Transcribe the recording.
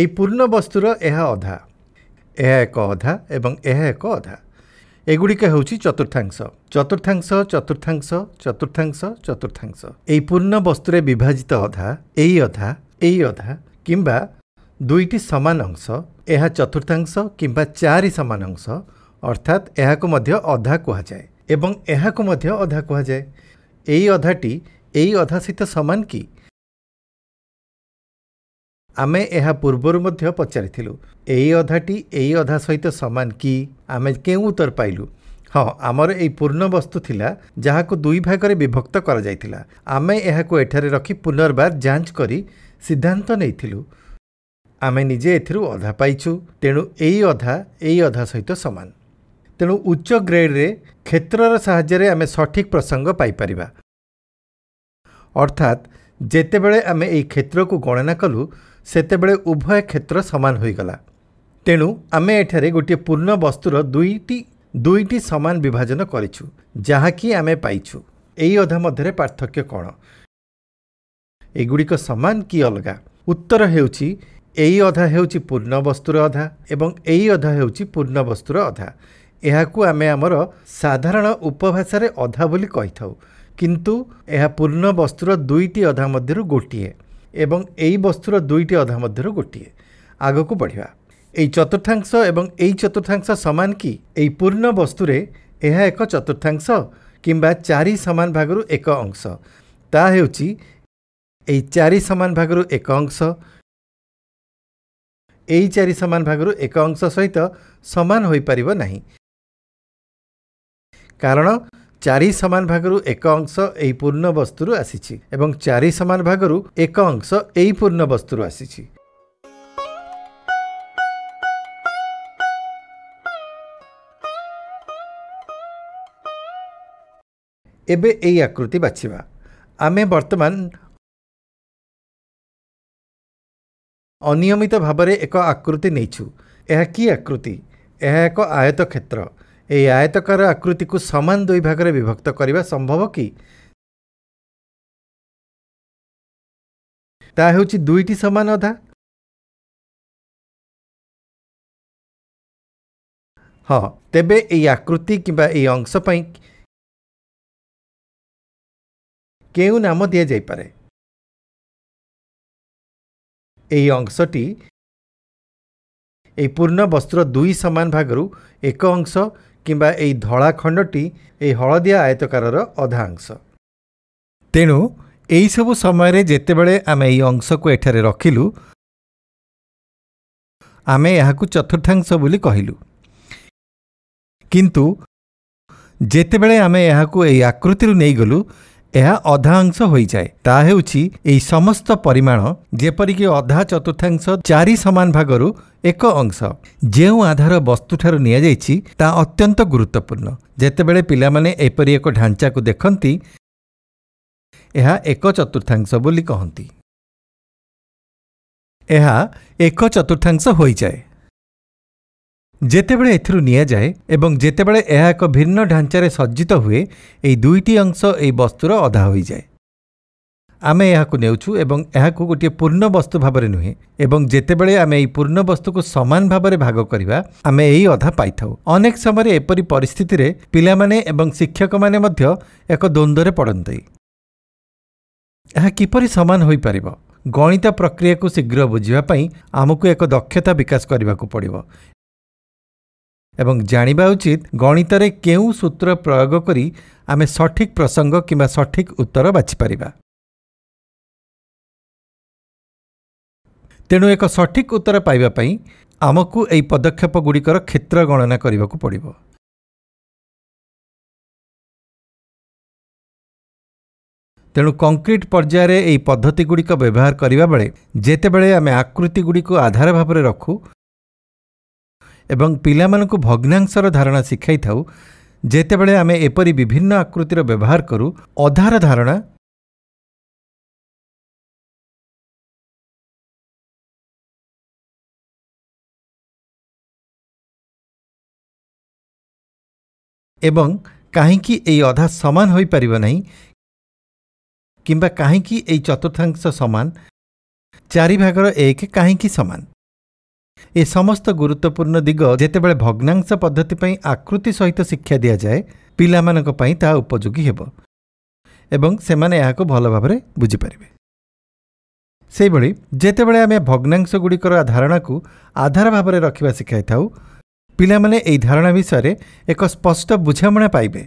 ଏହି ପୂର୍ଣ୍ଣ ବସ୍ତୁର ଏହା ଅଧା ଏହା ଏକ ଅଧା ଏବଂ ଏହା ଏକ ଅଧା ଏଗୁଡ଼ିକ ହେଉଛି ଚତୁର୍ଥାଂଶ ଚତୁର୍ଥାଂଶ ଚତୁର୍ଥାଂଶ ଚତୁର୍ଥାଂଶ ଚତୁର୍ଥାଂଶ ଏହି ପୂର୍ଣ୍ଣ ବସ୍ତୁରେ ବିଭାଜିତ ଅଧା ଏଇ ଅଧା ଏଇ ଅଧା କିମ୍ବା ଦୁଇଟି ସମାନ ଅଂଶ ଏହା ଚତୁର୍ଥାଂଶ କିମ୍ବା ଚାରି ସମାନ ଅଂଶ ଅର୍ଥାତ୍ ଏହାକୁ ମଧ୍ୟ ଅଧା କୁହାଯାଏ ଏବଂ ଏହାକୁ ମଧ୍ୟ ଅଧା କୁହାଯାଏ ଏହି ଅଧାଟି ଏହି ଅଧା ସହିତ ସମାନ କି ଆମେ ଏହା ପୂର୍ବରୁ ମଧ୍ୟ ପଚାରିଥିଲୁ ଏହି ଅଧାଟି ଏହି ଅଧା ସହିତ ସମାନ କି ଆମେ କେଉଁ ଉତ୍ତର ପାଇଲୁ ହଁ ଆମର ଏହି ପୂର୍ଣ୍ଣ ବସ୍ତୁ ଥିଲା ଯାହାକୁ ଦୁଇ ଭାଗରେ ବିଭକ୍ତ କରାଯାଇଥିଲା ଆମେ ଏହାକୁ ଏଠାରେ ରଖି ପୁନର୍ବାର ଯାଞ୍ଚ କରି ସିଦ୍ଧାନ୍ତ ନେଇଥିଲୁ ଆମେ ନିଜେ ଏଥିରୁ ଅଧା ପାଇଛୁ ତେଣୁ ଏଇ ଅଧା ଏଇ ଅଧା ସହିତ ସମାନ ତେଣୁ ଉଚ୍ଚ ଗ୍ରେଡ଼ରେ କ୍ଷେତ୍ରର ସାହାଯ୍ୟରେ ଆମେ ସଠିକ୍ ପ୍ରସଙ୍ଗ ପାଇପାରିବା ଅର୍ଥାତ୍ ଯେତେବେଳେ ଆମେ ଏହି କ୍ଷେତ୍ରକୁ ଗଣନା କଲୁ ସେତେବେଳେ ଉଭୟ କ୍ଷେତ୍ର ସମାନ ହୋଇଗଲା ତେଣୁ ଆମେ ଏଠାରେ ଗୋଟିଏ ପୂର୍ଣ୍ଣ ବସ୍ତୁର ଦୁଇଟି ଦୁଇଟି ସମାନ ବିଭାଜନ କରିଛୁ ଯାହାକି ଆମେ ପାଇଛୁ ଏହି ଅଧା ମଧ୍ୟରେ ପାର୍ଥକ୍ୟ କ'ଣ ଏଗୁଡ଼ିକ ସମାନ କି ଅଲଗା ଉତ୍ତର ହେଉଛି ଏହି ଅଧା ହେଉଛି ପୂର୍ଣ୍ଣ ବସ୍ତୁର ଅଧା ଏବଂ ଏହି ଅଧା ହେଉଛି ପୂର୍ଣ୍ଣ ବସ୍ତୁର ଅଧା ଏହାକୁ ଆମେ ଆମର ସାଧାରଣ ଉପଭାଷାରେ ଅଧା ବୋଲି କହିଥାଉ କିନ୍ତୁ ଏହା ପୂର୍ଣ୍ଣ ବସ୍ତୁର ଦୁଇଟି ଅଧା ମଧ୍ୟରୁ ଗୋଟିଏ ଏବଂ ଏହି ବସ୍ତୁର ଦୁଇଟି ଅଧା ମଧ୍ୟରୁ ଗୋଟିଏ ଆଗକୁ ବଢ଼ିବା ଏହି ଚତୁର୍ଥାଂଶ ଏବଂ ଏହି ଚତୁର୍ଥାଂଶ ସମାନ କି ଏହି ପୂର୍ଣ୍ଣ ବସ୍ତୁରେ ଏହା ଏକ ଚତୁର୍ଥାଂଶ କିମ୍ବା ଚାରି ସମାନ ଭାଗରୁ ଏକ ଅଂଶ ତାହା ହେଉଛି ଏହି ଚାରି ସମାନ ଭାଗରୁ ଏକ ଅଂଶ ଏହି ଚାରି ସମାନ ଭାଗରୁ ଏକ ଅଂଶ ସହିତ ସମାନ ହୋଇପାରିବ ନାହିଁ କାରଣ ଚାରି ସମାନ ଭାଗରୁ ଏକ ଅଂଶ ଏହି ପୂର୍ଣ୍ଣ ବସ୍ତୁରୁ ଆସିଛି ଏବଂ ଚାରି ସମାନ ଭାଗରୁ ଏକ ଅଂଶ ଏହି ପୂର୍ଣ୍ଣ ବସ୍ତୁରୁ ଆସିଛି ଏବେ ଏହି ଆକୃତି ବାଛିବା ଆମେ ବର୍ତ୍ତମାନ ଅନିୟମିତ ଭାବରେ ଏକ ଆକୃତି ନେଇଛୁ ଏହା କି ଆକୃତି ଏହା ଏକ ଆୟତ କ୍ଷେତ୍ର ଏହି ଆୟତକାର ଆକୃତିକୁ ସମାନ ଦୁଇ ଭାଗରେ ବିଭକ୍ତ କରିବା ସମ୍ଭବ କି ତାହା ହେଉଛି ଦୁଇଟି ସମାନ ଅଧା ହଁ ତେବେ ଏହି ଆକୃତି କିମ୍ବା ଏହି ଅଂଶ ପାଇଁ କେଉଁ ନାମ ଦିଆଯାଇପାରେ ଏହି ଅଂଶଟି ଏହି ପୂର୍ଣ୍ଣ ବସ୍ତ୍ର ଦୁଇ ସମାନ ଭାଗରୁ ଏକ ଅଂଶ କିମ୍ବା ଏହି ଧଳା ଖଣ୍ଡଟି ଏହି ହଳଦିଆ ଆୟତକାରର ଅଧାଂଶ ତେଣୁ ଏହିସବୁ ସମୟରେ ଯେତେବେଳେ ଆମେ ଏହି ଅଂଶକୁ ଏଠାରେ ରଖିଲୁ ଆମେ ଏହାକୁ ଚତୁର୍ଥାଂଶ ବୋଲି କହିଲୁ କିନ୍ତୁ ଯେତେବେଳେ ଆମେ ଏହାକୁ ଏହି ଆକୃତିରୁ ନେଇଗଲୁ ଏହା ଅଧା ଅଂଶ ହୋଇଯାଏ ତାହା ହେଉଛି ଏହି ସମସ୍ତ ପରିମାଣ ଯେପରିକି ଅଧା ଚତୁର୍ଥାଂଶ ଚାରି ସମାନ ଭାଗରୁ ଏକ ଅଂଶ ଯେଉଁ ଆଧାର ବସ୍ତୁଠାରୁ ନିଆଯାଇଛି ତାହା ଅତ୍ୟନ୍ତ ଗୁରୁତ୍ୱପୂର୍ଣ୍ଣ ଯେତେବେଳେ ପିଲାମାନେ ଏପରି ଏକ ଢାଞ୍ଚାକୁ ଦେଖନ୍ତି ଏହା ଏକ ଚତୁର୍ଥାଂଶ ବୋଲି କହନ୍ତି ଏହା ଏକ ଚତୁର୍ଥାଂଶ ହୋଇଯାଏ ଯେତେବେଳେ ଏଥିରୁ ନିଆଯାଏ ଏବଂ ଯେତେବେଳେ ଏହା ଏକ ଭିନ୍ନ ଢାଞ୍ଚାରେ ସଜ୍ଜିତ ହୁଏ ଏହି ଦୁଇଟି ଅଂଶ ଏହି ବସ୍ତୁର ଅଧା ହୋଇଯାଏ ଆମେ ଏହାକୁ ନେଉଛୁ ଏବଂ ଏହାକୁ ଗୋଟିଏ ପୂର୍ଣ୍ଣ ବସ୍ତୁ ଭାବରେ ନୁହେଁ ଏବଂ ଯେତେବେଳେ ଆମେ ଏହି ପୂର୍ଣ୍ଣ ବସ୍ତୁକୁ ସମାନ ଭାବରେ ଭାଗ କରିବା ଆମେ ଏହି ଅଧା ପାଇଥାଉ ଅନେକ ସମୟରେ ଏପରି ପରିସ୍ଥିତିରେ ପିଲାମାନେ ଏବଂ ଶିକ୍ଷକମାନେ ମଧ୍ୟ ଏକ ଦ୍ୱନ୍ଦ୍ୱରେ ପଡ଼ନ୍ତି ଏହା କିପରି ସମାନ ହୋଇପାରିବ ଗଣିତ ପ୍ରକ୍ରିୟାକୁ ଶୀଘ୍ର ବୁଝିବା ପାଇଁ ଆମକୁ ଏକ ଦକ୍ଷତା ବିକାଶ କରିବାକୁ ପଡ଼ିବ ଏବଂ ଜାଣିବା ଉଚିତ ଗଣିତରେ କେଉଁ ସୂତ୍ର ପ୍ରୟୋଗ କରି ଆମେ ସଠିକ୍ ପ୍ରସଙ୍ଗ କିମ୍ବା ସଠିକ୍ ଉତ୍ତର ବାଛିପାରିବା ତେଣୁ ଏକ ସଠିକ୍ ଉତ୍ତର ପାଇବା ପାଇଁ ଆମକୁ ଏହି ପଦକ୍ଷେପଗୁଡ଼ିକର କ୍ଷେତ୍ର ଗଣନା କରିବାକୁ ପଡ଼ିବ ତେଣୁ କଂକ୍ରିଟ୍ ପର୍ଯ୍ୟାୟରେ ଏହି ପଦ୍ଧତିଗୁଡ଼ିକ ବ୍ୟବହାର କରିବା ବେଳେ ଯେତେବେଳେ ଆମେ ଆକୃତିଗୁଡ଼ିକୁ ଆଧାର ଭାବରେ ରଖୁ ଏବଂ ପିଲାମାନଙ୍କୁ ଭଗ୍ନାଂଶର ଧାରଣା ଶିଖାଇଥାଉ ଯେତେବେଳେ ଆମେ ଏପରି ବିଭିନ୍ନ ଆକୃତିର ବ୍ୟବହାର କରୁ ଅଧାର ଧାରଣା ଏବଂ କାହିଁକି ଏହି ଅଧା ସମାନ ହୋଇପାରିବ ନାହିଁ କିମ୍ବା କାହିଁକି ଏହି ଚତୁର୍ଥାଂଶ ସମାନ ଚାରି ଭାଗର ଏକ କାହିଁକି ସମାନ ଏ ସମସ୍ତ ଗୁରୁତ୍ୱପୂର୍ଣ୍ଣ ଦିଗ ଯେତେବେଳେ ଭଗ୍ନାଂଶ ପଦ୍ଧତି ପାଇଁ ଆକୃତି ସହିତ ଶିକ୍ଷା ଦିଆଯାଏ ପିଲାମାନଙ୍କ ପାଇଁ ତାହା ଉପଯୋଗୀ ହେବ ଏବଂ ସେମାନେ ଏହାକୁ ଭଲ ଭାବରେ ବୁଝିପାରିବେ ସେହିଭଳି ଯେତେବେଳେ ଆମେ ଭଗ୍ନାଂଶଗୁଡ଼ିକର ଧାରଣାକୁ ଆଧାର ଭାବରେ ରଖିବା ଶିଖାଇଥାଉ ପିଲାମାନେ ଏହି ଧାରଣା ବିଷୟରେ ଏକ ସ୍ପଷ୍ଟ ବୁଝାମଣା ପାଇବେ